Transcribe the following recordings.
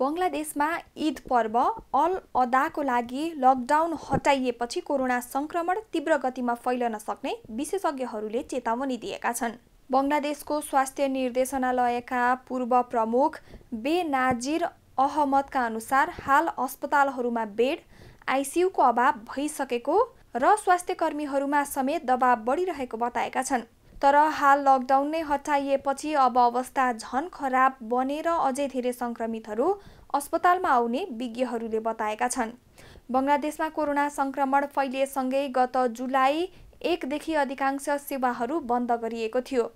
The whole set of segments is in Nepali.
बङ्गलादेशमा ईद पर्व अल अदाको लागि लकडाउन हटाइएपछि कोरोना सङ्क्रमण तीव्र गतिमा फैलन सक्ने विशेषज्ञहरूले चेतावनी दिएका छन् बङ्गलादेशको स्वास्थ्य निर्देशनालयका पूर्व प्रमुख बे नाजिर अहमदका अनुसार हाल अस्पतालहरूमा बेड आइसियुको अभाव भइसकेको र स्वास्थ्यकर्मीहरूमा समेत दबाव बढिरहेको बताएका छन् तर हाल लकडाउन नै हटाइएपछि अब अवस्था झन खराब बनेर अझै धेरै सङ्क्रमितहरू अस्पतालमा आउने विज्ञहरूले बताएका छन् बङ्गलादेशमा कोरोना सङ्क्रमण फैलिएसँगै गत जुलाई एकदेखि अधिकांश सेवाहरू बन्द गरिएको थियो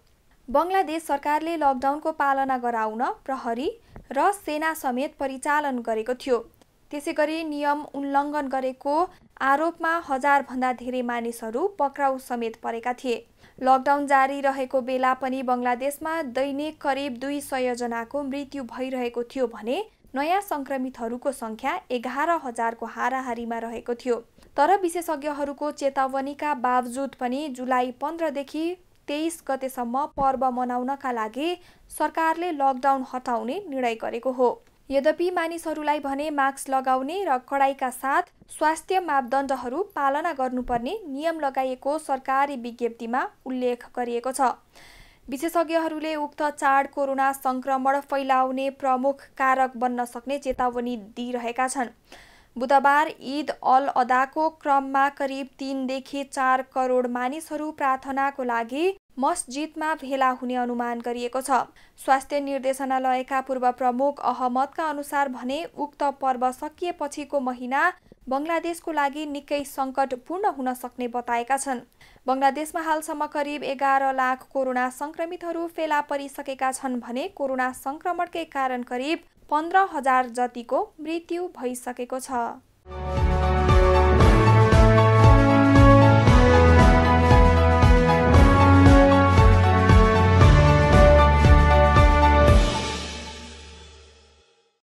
बङ्गलादेश सरकारले लकडाउनको पालना गराउन प्रहरी र सेना समेत परिचालन गरेको थियो त्यसै गरी नियम उल्लङ्घन गरेको आरोपमा हजारभन्दा धेरै मानिसहरू पक्राउ समेत परेका थिए लकडाउन जारी रहेको बेला पनि बङ्गलादेशमा दैनिक करिब दुई सयजनाको मृत्यु भइरहेको थियो भने नयाँ सङ्क्रमितहरूको सङ्ख्या एघार हजारको हाराहारीमा रहेको थियो तर विशेषज्ञहरूको चेतावनीका बावजुद पनि जुलाई पन्ध्रदेखि तेइस गतेसम्म पर्व मनाउनका लागि सरकारले लकडाउन हटाउने निर्णय गरेको हो यद्यपि मानिसहरूलाई भने मास्क लगाउने र कडाइका साथ स्वास्थ्य मापदण्डहरू पालना गर्नुपर्ने नियम लगाइएको सरकारी विज्ञप्तिमा उल्लेख गरिएको छ विशेषज्ञहरूले उक्त चाड कोरोना सङ्क्रमण फैलाउने प्रमुख कारक बन्न सक्ने चेतावनी दिइरहेका छन् बुधबार ईद अल अदाको क्रममा करिब तिनदेखि चार करोड मानिसहरू प्रार्थनाको लागि मस्जिदमा भेला हुने अनुमान गरिएको छ स्वास्थ्य निर्देशनालयका पूर्व प्रमुख अहमदका अनुसार भने उक्त पर्व सकिएपछिको महिना बङ्गलादेशको लागि निकै सङ्कटपूर्ण हुन सक्ने बताएका छन् बङ्गलादेशमा हालसम्म करिब एघार लाख कोरोना सङ्क्रमितहरू फेला परिसकेका छन् भने कोरोना सङ्क्रमणकै कारण करिब पन्ध्र हजार जतिको मृत्यु भइसकेको छ